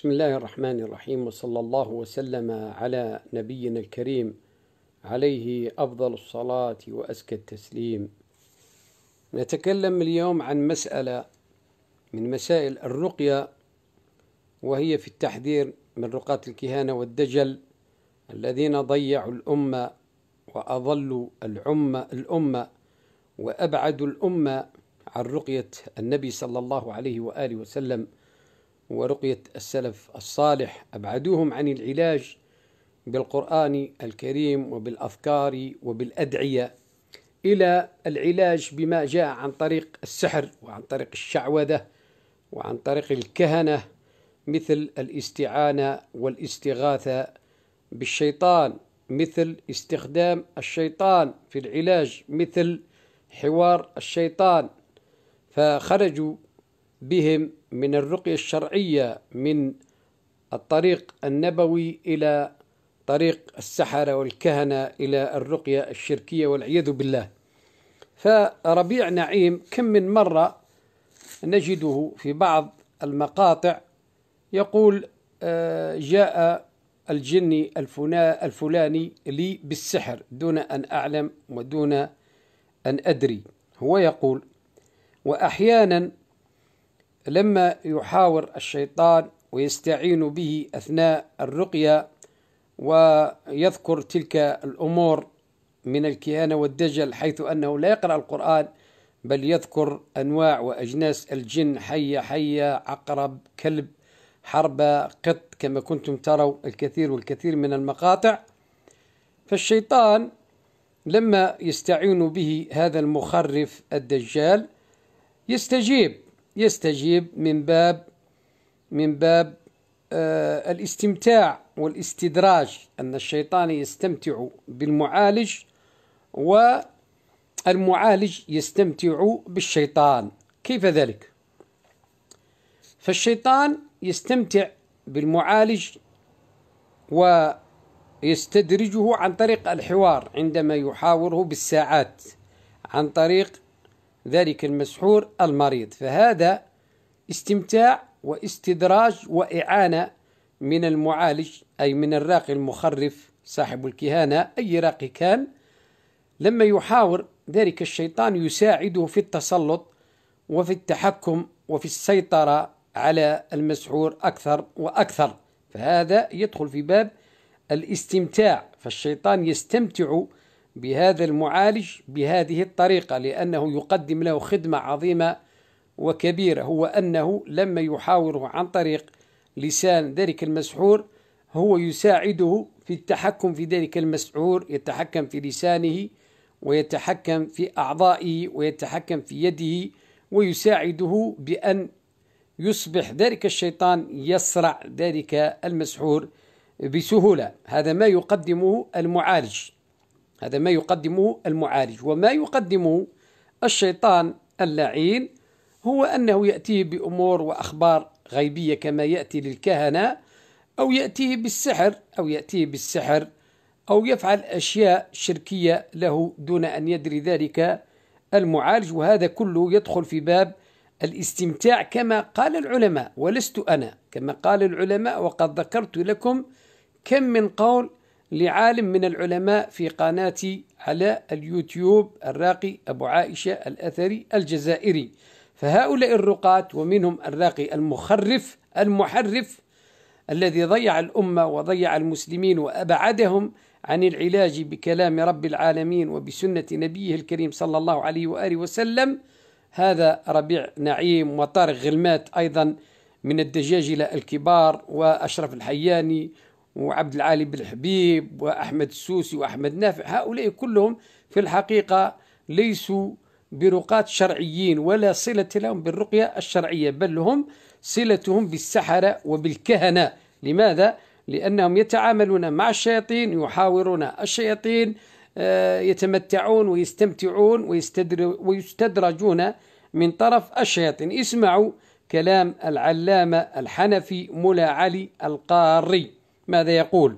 بسم الله الرحمن الرحيم وصلى الله وسلم على نبينا الكريم عليه افضل الصلاه وازكى التسليم نتكلم اليوم عن مساله من مسائل الرقيه وهي في التحذير من رقاه الكهانه والدجل الذين ضيعوا الامه واضلوا العمه الامه وابعدوا الامه عن رقيه النبي صلى الله عليه واله وسلم ورقية السلف الصالح أبعدوهم عن العلاج بالقرآن الكريم وبالأفكار وبالأدعية إلى العلاج بما جاء عن طريق السحر وعن طريق الشعوذة وعن طريق الكهنة مثل الاستعانة والاستغاثة بالشيطان مثل استخدام الشيطان في العلاج مثل حوار الشيطان فخرجوا بهم من الرقية الشرعية من الطريق النبوي إلى طريق السحرة والكهنة إلى الرقية الشركية والعياذ بالله فربيع نعيم كم من مرة نجده في بعض المقاطع يقول آه، جاء الجني الفلاني لي بالسحر دون أن أعلم ودون أن أدري هو يقول وأحيانا لما يحاور الشيطان ويستعين به اثناء الرقيه ويذكر تلك الامور من الكهانه والدجل حيث انه لا يقرا القران بل يذكر انواع واجناس الجن حيه حيه عقرب كلب حربه قط كما كنتم تروا الكثير والكثير من المقاطع فالشيطان لما يستعين به هذا المخرف الدجال يستجيب يستجيب من باب من باب آه الاستمتاع والاستدراج أن الشيطان يستمتع بالمعالج والمعالج يستمتع بالشيطان كيف ذلك؟ فالشيطان يستمتع بالمعالج ويستدرجه عن طريق الحوار عندما يحاوره بالساعات عن طريق ذلك المسحور المريض فهذا استمتاع واستدراج وإعانة من المعالج أي من الراقي المخرف صاحب الكهانة أي راقي كان لما يحاور ذلك الشيطان يساعده في التسلط وفي التحكم وفي السيطرة على المسحور أكثر وأكثر فهذا يدخل في باب الاستمتاع فالشيطان يستمتع بهذا المعالج بهذه الطريقة لأنه يقدم له خدمة عظيمة وكبيرة هو أنه لما يحاوره عن طريق لسان ذلك المسحور هو يساعده في التحكم في ذلك المسحور يتحكم في لسانه ويتحكم في أعضائه ويتحكم في يده ويساعده بأن يصبح ذلك الشيطان يصرع ذلك المسحور بسهولة هذا ما يقدمه المعالج هذا ما يقدمه المعالج وما يقدمه الشيطان اللعين هو أنه يأتيه بأمور وأخبار غيبية كما يأتي للكهنة أو يأتيه بالسحر أو يأتيه بالسحر أو يفعل أشياء شركية له دون أن يدري ذلك المعالج وهذا كله يدخل في باب الاستمتاع كما قال العلماء ولست أنا كما قال العلماء وقد ذكرت لكم كم من قول لعالم من العلماء في قناتي على اليوتيوب الراقي أبو عائشة الأثري الجزائري فهؤلاء الرقاة ومنهم الراقي المخرف المحرف الذي ضيع الأمة وضيع المسلمين وأبعدهم عن العلاج بكلام رب العالمين وبسنة نبيه الكريم صلى الله عليه وآله وسلم هذا ربيع نعيم وطارق غلمات أيضا من الدجاجلة الكبار وأشرف الحياني وعبد العالي بن حبيب وأحمد السوسي وأحمد نافع هؤلاء كلهم في الحقيقة ليسوا برقاة شرعيين ولا صلة لهم بالرقية الشرعية بل هم صلتهم بالسحرة وبالكهنة لماذا؟ لأنهم يتعاملون مع الشياطين يحاورون الشياطين آه، يتمتعون ويستمتعون ويستدرجون من طرف الشياطين اسمعوا كلام العلامة الحنفي ملا علي القاري ماذا يقول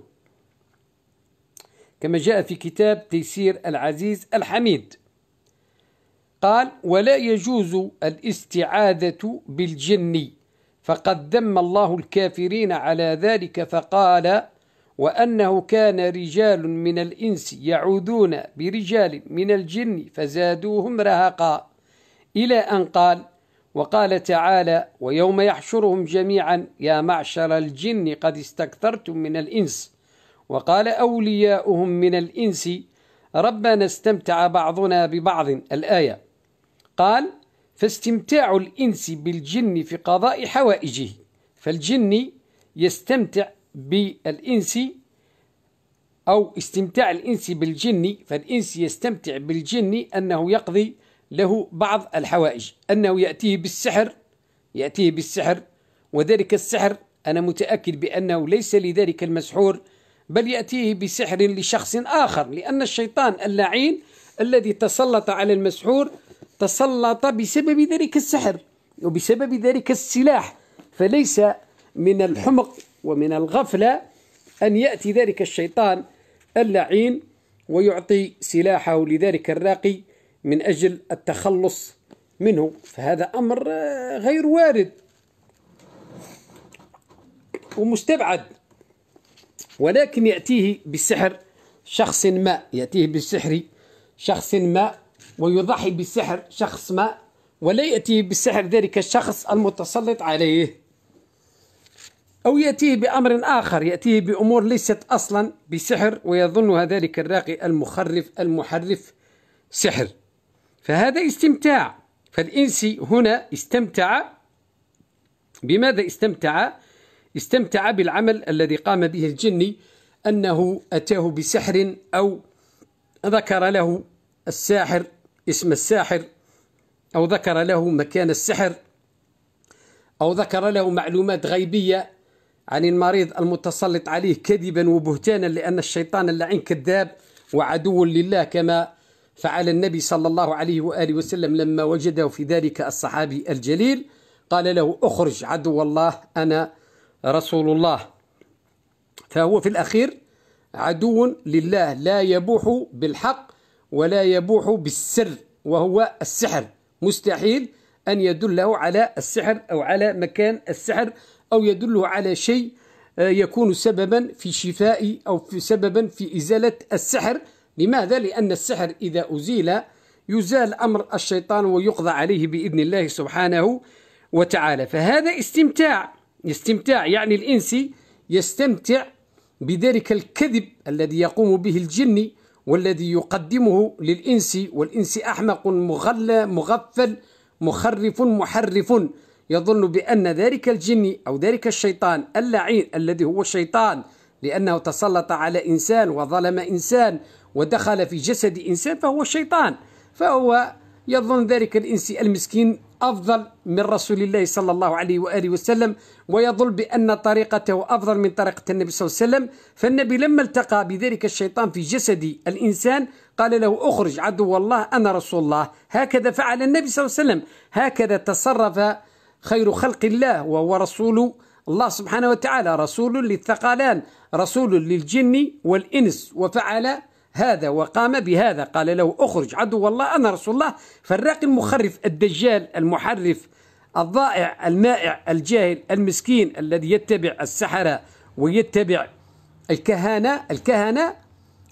كما جاء في كتاب تيسير العزيز الحميد قال ولا يجوز الاستعاذة بالجن فقد ذم الله الكافرين على ذلك فقال وأنه كان رجال من الإنس يعوذون برجال من الجن فزادوهم رهقا إلى أن قال وقال تعالى ويوم يحشرهم جميعا يا معشر الجن قد استكثرتم من الإنس وقال أولياؤهم من الإنس ربنا استمتع بعضنا ببعض الآية قال فاستمتاع الإنس بالجن في قضاء حوائجه فالجن يستمتع بالإنس أو استمتاع الإنس بالجن فالإنس يستمتع بالجن أنه يقضي له بعض الحوائج أنه يأتيه بالسحر يأتيه بالسحر وذلك السحر أنا متأكد بأنه ليس لذلك المسحور بل يأتيه بسحر لشخص آخر لأن الشيطان اللعين الذي تسلط على المسحور تسلط بسبب ذلك السحر وبسبب ذلك السلاح فليس من الحمق ومن الغفلة أن يأتي ذلك الشيطان اللعين ويعطي سلاحه لذلك الراقي من أجل التخلص منه فهذا أمر آه، غير وارد ومستبعد ولكن يأتيه بسحر شخص ما يأتيه بسحر شخص ما ويضحي بسحر شخص ما ولا يأتيه بسحر ذلك الشخص المتسلط عليه أو يأتيه بأمر آخر يأتيه بأمور ليست أصلا بسحر ويظنها ذلك الراقي المخرف المحرف سحر فهذا استمتاع فالإنس هنا استمتع بماذا استمتع؟ استمتع بالعمل الذي قام به الجني أنه أتاه بسحر أو ذكر له الساحر اسم الساحر أو ذكر له مكان السحر أو ذكر له معلومات غيبية عن المريض المتسلط عليه كذبا وبهتانا لأن الشيطان اللعين كذاب وعدو لله كما فعل النبي صلى الله عليه وآله وسلم لما وجده في ذلك الصحابي الجليل قال له اخرج عدو الله أنا رسول الله فهو في الأخير عدو لله لا يبوح بالحق ولا يبوح بالسر وهو السحر مستحيل أن يدله على السحر أو على مكان السحر أو يدله على شيء آه، يكون سببا في شفاء أو في سببا في إزالة السحر لماذا؟ لأن السحر إذا أزيل يزال أمر الشيطان ويقضى عليه بإذن الله سبحانه وتعالى فهذا استمتاع استمتاع يعني الإنسي يستمتع بذلك الكذب الذي يقوم به الجني والذي يقدمه للإنس والإنس أحمق مغلى مغفل مخرف محرف يظن بأن ذلك الجن أو ذلك الشيطان اللعين الذي هو الشيطان لأنه تسلط على إنسان وظلم إنسان ودخل في جسد إنسان فهو الشيطان فهو يظن ذلك الإنسي المسكين أفضل من رسول الله صلى الله عليه وآله وسلم ويظن بأن طريقته أفضل من طريقة النبي صلى الله عليه وسلم فالنبي لما التقى بذلك الشيطان في جسد الإنسان قال له أخرج عدو الله أنا رسول الله هكذا فعل النبي صلى الله عليه وسلم هكذا تصرف خير خلق الله وهو رسول الله سبحانه وتعالى رسول للثقلان رسول للجن والإنس وفعل هذا وقام بهذا قال له أخرج عدو الله أنا رسول الله فالراقي المخرف الدجال المحرف الضائع المائع الجاهل المسكين الذي يتبع السحرة ويتبع الكهانة الكهنة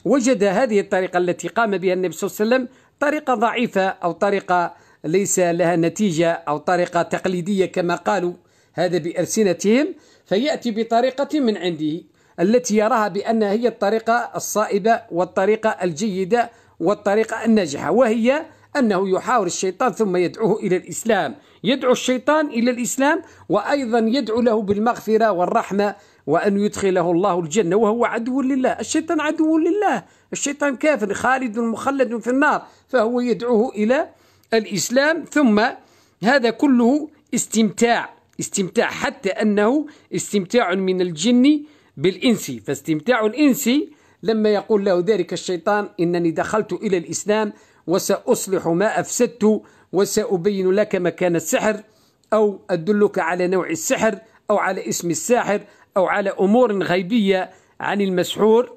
وجد هذه الطريقة التي قام بها النبي صلى الله عليه وسلم طريقة ضعيفة أو طريقة ليس لها نتيجة أو طريقة تقليدية كما قالوا هذا بألسنتهم فيأتي بطريقة من عنده التي يراها بأنها هي الطريقة الصائبة والطريقة الجيدة والطريقة الناجحة وهي أنه يحاور الشيطان ثم يدعوه إلى الإسلام يدعو الشيطان إلى الإسلام وأيضا يدعو له بالمغفرة والرحمة وأن يدخله الله الجنة وهو عدو لله الشيطان عدو لله الشيطان كافر خالد مخلد في النار فهو يدعوه إلى الإسلام ثم هذا كله استمتاع استمتاع حتى أنه استمتاع من الجن بالإنس فاستمتاع الإنس لما يقول له ذلك الشيطان إنني دخلت إلى الإسلام وسأصلح ما أفسدت وسأبين لك مكان السحر أو أدلك على نوع السحر أو على اسم الساحر أو على أمور غيبية عن المسحور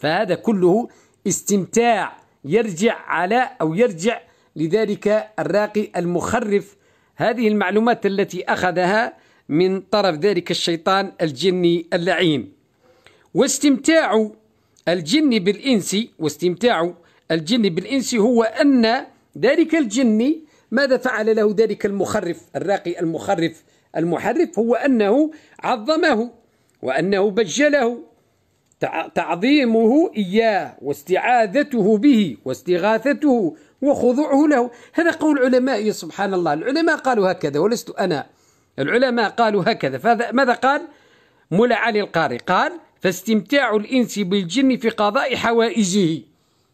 فهذا كله استمتاع يرجع على أو يرجع لذلك الراقي المخرف هذه المعلومات التي أخذها من طرف ذلك الشيطان الجني اللعين واستمتاع الجن بالإنس واستمتاع الجن بالإنس هو أن ذلك الجني ماذا فعل له ذلك المخرف الراقي المخرف المحرف هو أنه عظمه وأنه بجله تعظيمه إياه واستعاذته به واستغاثته وخضوعه له هذا قول علمائي سبحان الله العلماء قالوا هكذا ولست أنا العلماء قالوا هكذا فماذا قال مولى علي القاري قال فاستمتاع الإنس بالجن في قضاء حوائجه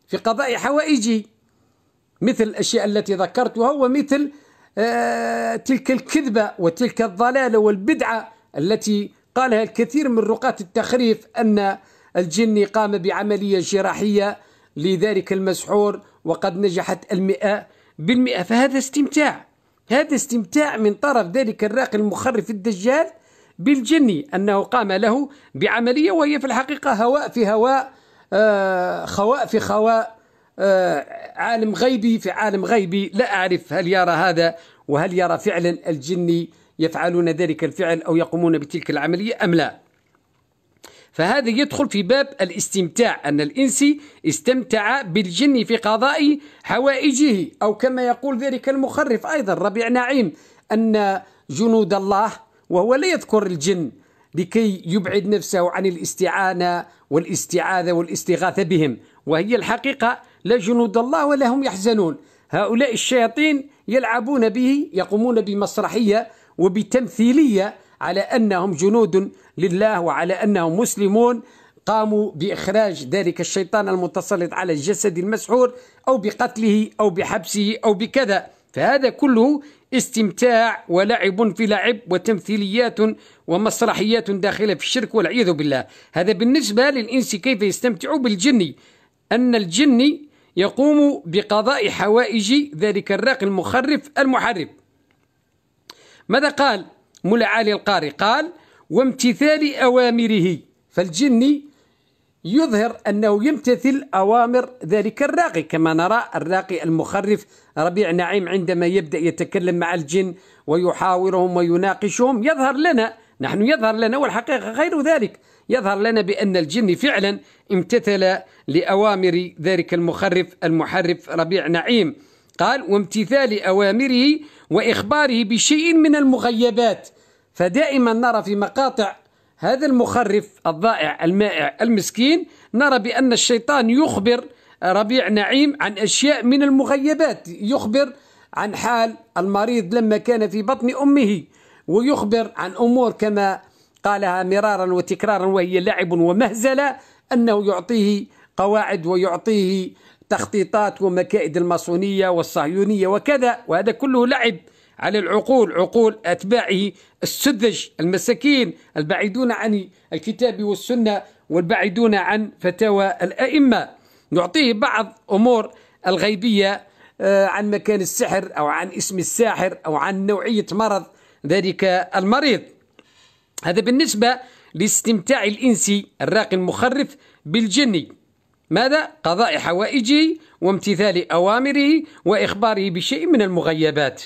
في قضاء حوائجه مثل الأشياء التي ذكرتها ومثل آه، تلك الكذبة وتلك الضلالة والبدعة التي قالها الكثير من رقاة التخريف أن الجن قام بعملية جراحية لذلك المسحور وقد نجحت المئة بالمئة فهذا استمتاع هذا استمتاع من طرف ذلك الراقي المخرف الدجال بالجني أنه قام له بعملية وهي في الحقيقة هواء في هواء آه، خواء في خواء آه، عالم غيبي في عالم غيبي لا أعرف هل يرى هذا وهل يرى فعلا الجني يفعلون ذلك الفعل أو يقومون بتلك العملية أم لا فهذا يدخل في باب الاستمتاع أن الإنسي استمتع بالجن في قضاء حوائجه أو كما يقول ذلك المخرف أيضا ربيع نعيم أن جنود الله وهو لا يذكر الجن لكي يبعد نفسه عن الاستعانة والاستعاذة والاستغاثة بهم وهي الحقيقة لا جنود الله ولا هم يحزنون هؤلاء الشياطين يلعبون به يقومون بمسرحية وبتمثيلية على أنهم جنود لله وعلى أنهم مسلمون قاموا بإخراج ذلك الشيطان المتسلط على الجسد المسحور أو بقتله أو بحبسه أو بكذا فهذا كله استمتاع ولعب في لعب وتمثيليات ومسرحيات داخلة في الشرك والعياذ بالله هذا بالنسبة للإنس كيف يستمتع بالجني أن الجني يقوم بقضاء حوائج ذلك الراقي المخرف المحرف ماذا قال مولى علي القاري قال وامتثال أوامره فالجني يظهر أنه يمتثل أوامر ذلك الراقي كما نرى الراقي المخرف ربيع نعيم عندما يبدأ يتكلم مع الجن ويحاورهم ويناقشهم يظهر لنا نحن يظهر لنا والحقيقة غير ذلك يظهر لنا بأن الجن فعلا امتثل لأوامر ذلك المخرف المحرف ربيع نعيم قال وامتثال أوامره وإخباره بشيء من المغيبات فدائما نرى في مقاطع هذا المخرف الضائع المائع المسكين نرى بأن الشيطان يخبر ربيع نعيم عن أشياء من المغيبات يخبر عن حال المريض لما كان في بطن أمه ويخبر عن أمور كما قالها مرارا وتكرارا وهي لعب ومهزلة أنه يعطيه قواعد ويعطيه تخطيطات ومكائد الماسونية والصهيونية وكذا وهذا كله لعب على العقول عقول أتباعه السذج المساكين البعيدون عن الكتاب والسنة والبعيدون عن فتاوى الأئمة نعطيه بعض أمور الغيبية آه، عن مكان السحر أو عن اسم الساحر أو عن نوعية مرض ذلك المريض هذا بالنسبة لاستمتاع الإنسي الراقي المخرف بالجني ماذا؟ قضاء حوائجه وامتثال أوامره وإخباره بشيء من المغيبات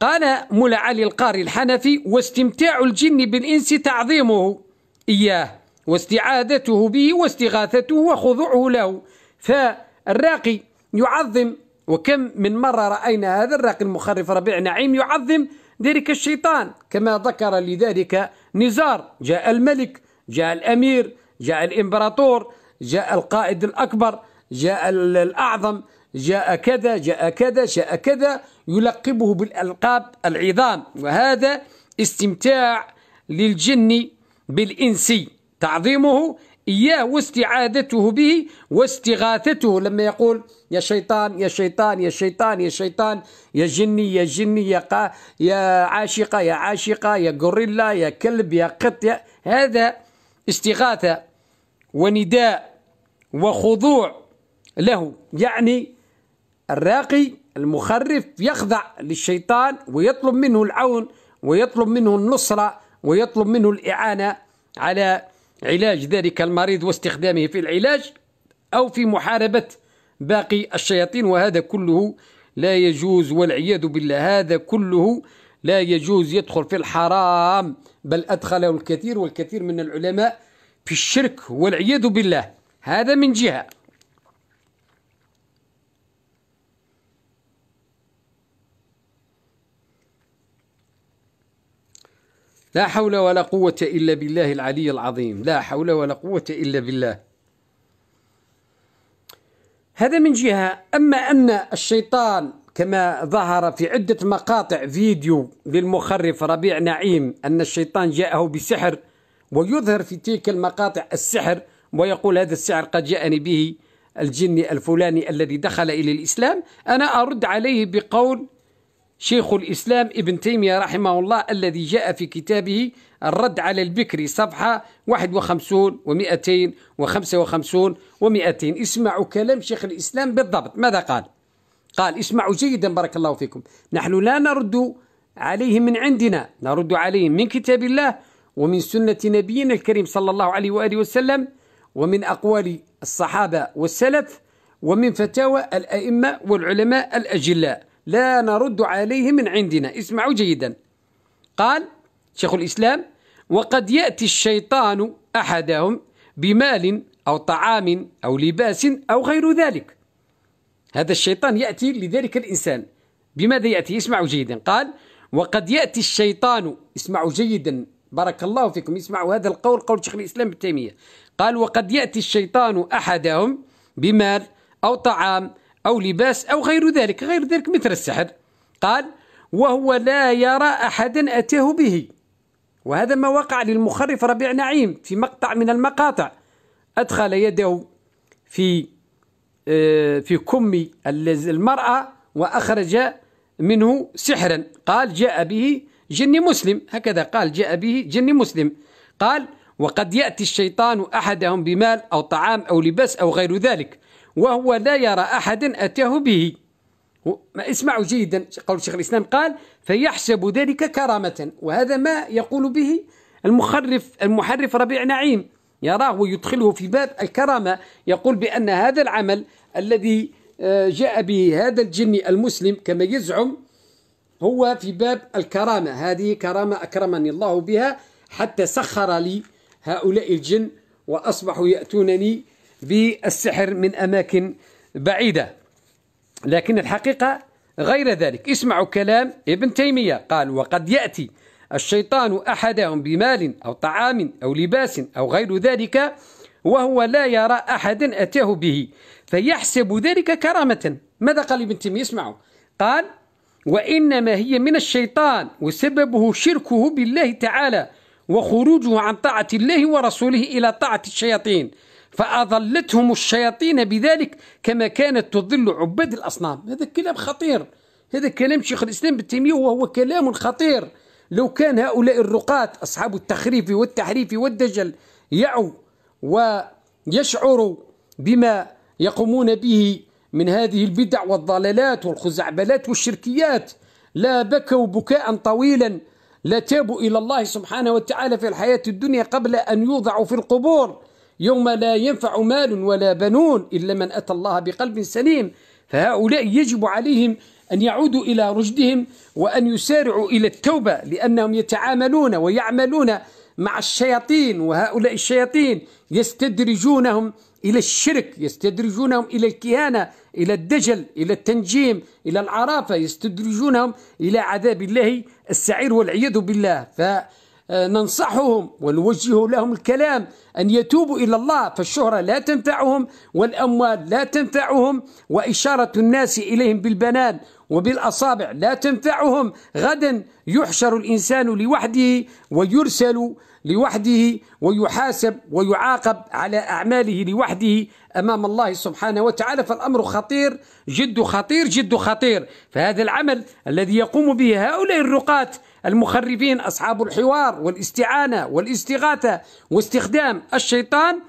قال مولى علي القاري الحنفي واستمتاع الجن بالإنس تعظيمه إياه واستعادته به واستغاثته وخضوعه له فالراقي يعظم وكم من مرة رأينا هذا الراقي المخرف ربيع نعيم يعظم ذلك الشيطان كما ذكر لذلك نزار جاء الملك جاء الأمير جاء الإمبراطور جاء القائد الأكبر جاء الأعظم جاء كذا جاء كذا جاء كذا يلقبه بالألقاب العظام وهذا استمتاع للجن بالإنسي تعظيمه إياه واستعادته به واستغاثته لما يقول يا شيطان يا شيطان يا شيطان يا شيطان يا جني يا جني يا قا يا عاشقة يا عاشقة يا غوريلا يا كلب يا قط يا هذا استغاثة ونداء وخضوع له يعني الراقي المخرف يخضع للشيطان ويطلب منه العون ويطلب منه النصرة ويطلب منه الإعانة على علاج ذلك المريض واستخدامه في العلاج أو في محاربة باقي الشياطين وهذا كله لا يجوز والعياذ بالله هذا كله لا يجوز يدخل في الحرام بل أدخله الكثير والكثير من العلماء في الشرك والعياذ بالله هذا من جهة لا حول ولا قوة إلا بالله العلي العظيم لا حول ولا قوة إلا بالله هذا من جهة أما أن الشيطان كما ظهر في عدة مقاطع فيديو للمخرف ربيع نعيم أن الشيطان جاءه بسحر ويظهر في تلك المقاطع السحر ويقول هذا السحر قد جاءني به الجني الفلاني الذي دخل إلى الإسلام أنا أرد عليه بقول شيخ الإسلام ابن تيمية رحمه الله الذي جاء في كتابه الرد على البكري صفحة 51 و255 و200 اسمعوا كلام شيخ الإسلام بالضبط ماذا قال؟ قال اسمعوا جيدا بارك الله فيكم نحن لا نرد عليه من عندنا نرد عليه من كتاب الله ومن سنة نبينا الكريم صلى الله عليه وآله وسلم ومن أقوال الصحابة والسلف ومن فتاوى الأئمة والعلماء الأجلاء لا نرد عليه من عندنا اسمعوا جيدا قال شيخ الإسلام وقد يأتي الشيطان أحدهم بمال أو طعام أو لباس أو غير ذلك هذا الشيطان يأتي لذلك الإنسان بماذا يأتي اسمعوا جيدا قال وقد يأتي الشيطان اسمعوا جيدا بارك الله فيكم اسمعوا هذا القول قول شيخ الإسلام ابن تيمية قال وقد يأتي الشيطان أحدهم بمال أو طعام أو لباس أو غير ذلك غير ذلك مثل السحر قال وهو لا يرى أحدا أتاه به وهذا ما وقع للمخرف ربيع نعيم في مقطع من المقاطع أدخل يده في آه، في كم المرأة وأخرج منه سحرا قال جاء به جن مسلم هكذا قال جاء به جن مسلم قال وقد يأتي الشيطان أحدهم بمال أو طعام أو لباس أو غير ذلك وهو لا يرى أحدا أتاه به ما اسمعوا جيدا قول شيخ الإسلام قال فيحسب ذلك كرامة وهذا ما يقول به المخرف المحرف ربيع نعيم يراه ويدخله في باب الكرامة يقول بأن هذا العمل الذي آه، جاء به هذا الجني المسلم كما يزعم هو في باب الكرامة هذه كرامة أكرمني الله بها حتى سخر لي هؤلاء الجن وأصبحوا يأتونني بالسحر من أماكن بعيدة لكن الحقيقة غير ذلك اسمعوا كلام ابن تيمية قال وقد يأتي الشيطان أحدهم بمال أو طعام أو لباس أو غير ذلك وهو لا يرى أحدا أتاه به فيحسب ذلك كرامة ماذا قال ابن تيمية اسمعوا قال وإنما هي من الشيطان وسببه شركه بالله تعالى وخروجه عن طاعة الله ورسوله إلى طاعة الشياطين فأضلتهم الشياطين بذلك كما كانت تضل عباد الأصنام هذا كلام خطير هذا كلام شيخ الإسلام ابن تيمية وهو كلام خطير لو كان هؤلاء الرقاة أصحاب التخريف والتحريف والدجل يعوا ويشعروا بما يقومون به من هذه البدع والضلالات والخزعبلات والشركيات لا بكوا بكاء طويلا لا تابوا إلى الله سبحانه وتعالى في الحياة الدنيا قبل أن يوضعوا في القبور يوم لا ينفع مال ولا بنون إلا من أتى الله بقلب سليم فهؤلاء يجب عليهم أن يعودوا إلى رشدهم وأن يسارعوا إلى التوبة لأنهم يتعاملون ويعملون مع الشياطين وهؤلاء الشياطين يستدرجونهم إلى الشرك يستدرجونهم إلى الكهانة إلى الدجل إلى التنجيم إلى العرافة يستدرجونهم إلى عذاب الله السعير والعياذ بالله فننصحهم ونوجه لهم الكلام أن يتوبوا إلى الله فالشهرة لا تنفعهم والأموال لا تنفعهم وإشارة الناس إليهم بالبنان وبالأصابع لا تنفعهم غدا يحشر الإنسان لوحده ويرسل لوحده ويحاسب ويعاقب على أعماله لوحده أمام الله سبحانه وتعالى فالأمر خطير جد خطير جد خطير فهذا العمل الذي يقوم به هؤلاء الرقاة المخرفين أصحاب الحوار والاستعانة والاستغاثة واستخدام الشيطان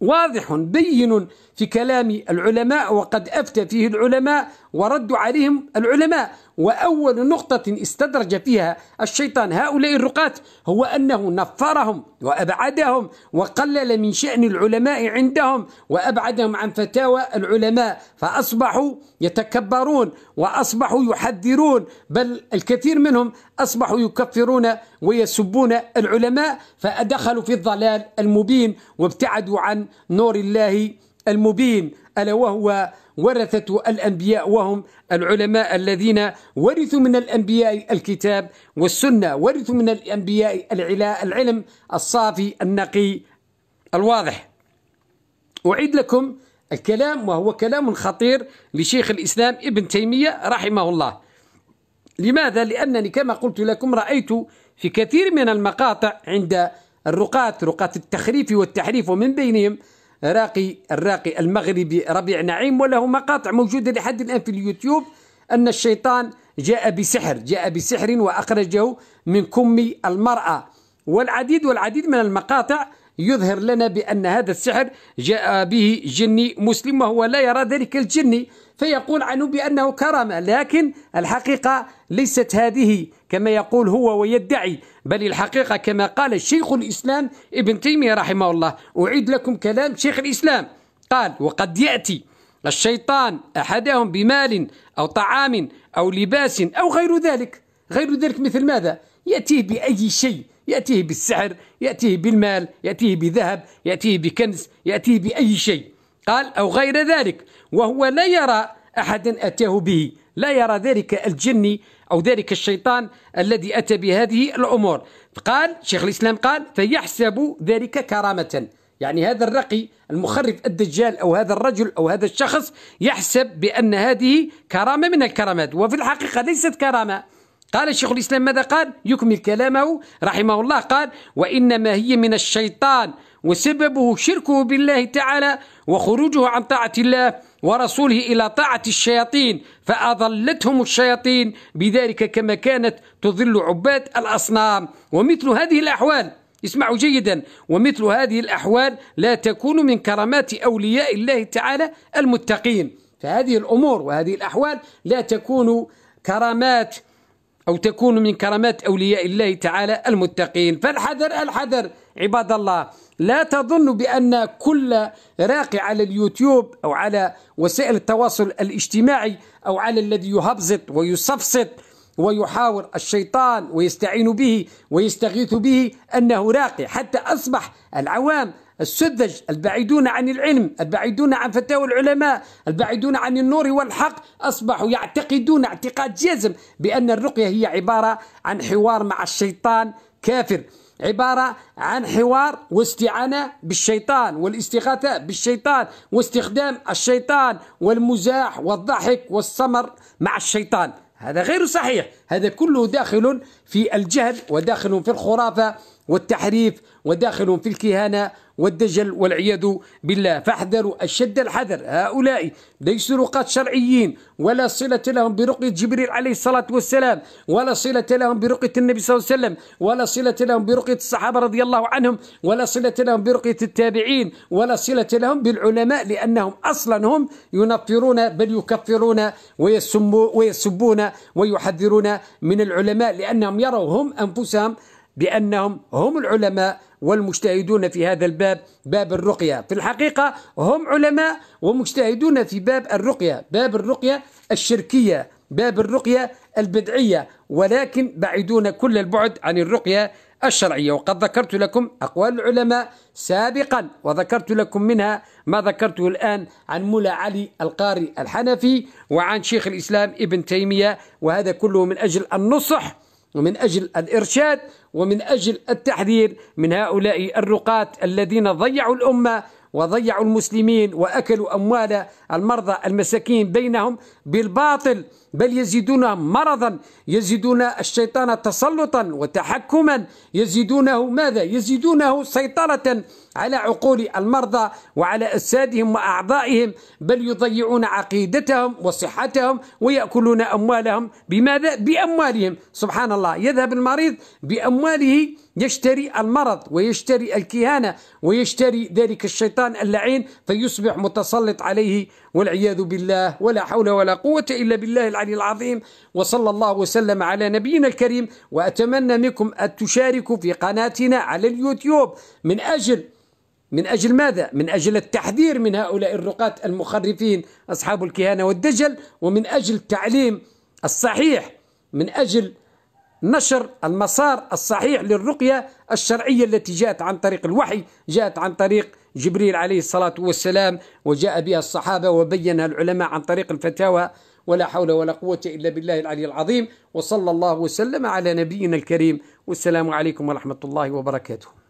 واضح بين في كلام العلماء وقد أفتى فيه العلماء ورد عليهم العلماء وأول نقطة استدرج فيها الشيطان هؤلاء الرقاة هو أنه نفرهم وأبعدهم وقلل من شأن العلماء عندهم وأبعدهم عن فتاوى العلماء فأصبحوا يتكبرون وأصبحوا يحذرون بل الكثير منهم أصبحوا يكفرون ويسبون العلماء فأدخلوا في الضلال المبين وابتعدوا عن نور الله المبين ألا وهو ورثته الأنبياء وهم العلماء الذين ورثوا من الأنبياء الكتاب والسنة ورثوا من الأنبياء العلم الصافي النقي الواضح أعيد لكم الكلام وهو كلام خطير لشيخ الإسلام ابن تيمية رحمه الله لماذا؟ لأنني كما قلت لكم رأيت في كثير من المقاطع عند الرقاة رقاة التخريف والتحريف ومن بينهم راقي الراقي المغربي ربيع نعيم وله مقاطع موجودة لحد الآن في اليوتيوب أن الشيطان جاء بسحر جاء بسحر وأخرجه من كم المرأة والعديد والعديد من المقاطع يظهر لنا بأن هذا السحر جاء به جني مسلم وهو لا يرى ذلك الجني فيقول عنه بأنه كرامة لكن الحقيقة ليست هذه كما يقول هو ويدعي بل الحقيقة كما قال شيخ الإسلام ابن تيمية رحمه الله أعيد لكم كلام شيخ الإسلام قال وقد يأتي الشيطان أحدهم بمال أو طعام أو لباس أو غير ذلك غير ذلك مثل ماذا؟ يأتيه بأي شيء يأتيه بالسحر يأتيه بالمال يأتيه بذهب يأتيه بكنز يأتيه بأي شيء قال أو غير ذلك وهو لا يرى أحدا أتاه به لا يرى ذلك الجني أو ذلك الشيطان الذي أتى بهذه الأمور قال شيخ الإسلام قال فيحسب ذلك كرامة يعني هذا الرقي المخرف الدجال أو هذا الرجل أو هذا الشخص يحسب بأن هذه كرامة من الكرامات وفي الحقيقة ليست كرامة قال شيخ الإسلام ماذا قال يكمل كلامه رحمه الله قال وإنما هي من الشيطان وسببه شركه بالله تعالى وخروجه عن طاعة الله ورسوله إلى طاعة الشياطين فأضلتهم الشياطين بذلك كما كانت تضل عباد الأصنام ومثل هذه الأحوال اسمعوا جيدا ومثل هذه الأحوال لا تكون من كرامات أولياء الله تعالى المتقين فهذه الأمور وهذه الأحوال لا تكون كرامات أو تكون من كرامات أولياء الله تعالى المتقين فالحذر الحذر عباد الله لا تظن بأن كل راقي على اليوتيوب أو على وسائل التواصل الاجتماعي أو على الذي يهبزط ويصفصط ويحاور الشيطان ويستعين به ويستغيث به أنه راقي حتى أصبح العوام السذج البعيدون عن العلم البعيدون عن فتاوى العلماء البعيدون عن النور والحق أصبحوا يعتقدون اعتقاد جازم بأن الرقية هي عبارة عن حوار مع الشيطان كافر عبارة عن حوار واستعانة بالشيطان والاستغاثة بالشيطان واستخدام الشيطان والمزاح والضحك والسمر مع الشيطان هذا غير صحيح هذا كله داخل في الجهل وداخل في الخرافة والتحريف وداخل في الكهانة والدجل والعياذ بالله فاحذروا أشد الحذر هؤلاء ليسوا رقاة شرعيين ولا صلة لهم برقية جبريل عليه الصلاة والسلام ولا صلة لهم برقية النبي صلى الله عليه وسلم ولا صلة لهم برقية الصحابة رضي الله عنهم ولا صلة لهم برقية التابعين ولا صلة لهم بالعلماء لأنهم أصلا هم ينفرون بل يكفرون ويسبون ويحذرون من العلماء لأنهم يروا هم أنفسهم بأنهم هم العلماء والمجتهدون في هذا الباب باب الرقية في الحقيقة هم علماء ومجتهدون في باب الرقية باب الرقية الشركية باب الرقية البدعية ولكن بعيدون كل البعد عن الرقية الشرعية وقد ذكرت لكم أقوال العلماء سابقا وذكرت لكم منها ما ذكرته الآن عن مولى علي القاري الحنفي وعن شيخ الإسلام ابن تيمية وهذا كله من أجل النصح ومن أجل الإرشاد ومن أجل التحذير من هؤلاء الرقاة الذين ضيعوا الأمة وضيعوا المسلمين وأكلوا أموال المرضى المساكين بينهم بالباطل بل يزيدون مرضا يزيدون الشيطان تسلطا وتحكما يزيدونه ماذا يزيدونه سيطرة على عقول المرضى وعلى أجسادهم وأعضائهم بل يضيعون عقيدتهم وصحتهم ويأكلون أموالهم بماذا؟ بأموالهم سبحان الله يذهب المريض بأمواله يشتري المرض ويشتري الكهانة ويشتري ذلك الشيطان اللعين فيصبح متسلط عليه والعياذ بالله ولا حول ولا قوة إلا بالله العلي العلي العظيم وصلى الله وسلم على نبينا الكريم وأتمنى منكم أن تشاركوا في قناتنا على اليوتيوب من أجل من أجل ماذا؟ من أجل التحذير من هؤلاء الرقاة المخرفين أصحاب الكهانة والدجل ومن أجل التعليم الصحيح من أجل نشر المسار الصحيح للرقية الشرعية التي جاءت عن طريق الوحي جاءت عن طريق جبريل عليه الصلاة والسلام وجاء بها الصحابة وبينها العلماء عن طريق الفتاوى ولا حول ولا قوة إلا بالله العلي العظيم وصلى الله وسلم على نبينا الكريم والسلام عليكم ورحمة الله وبركاته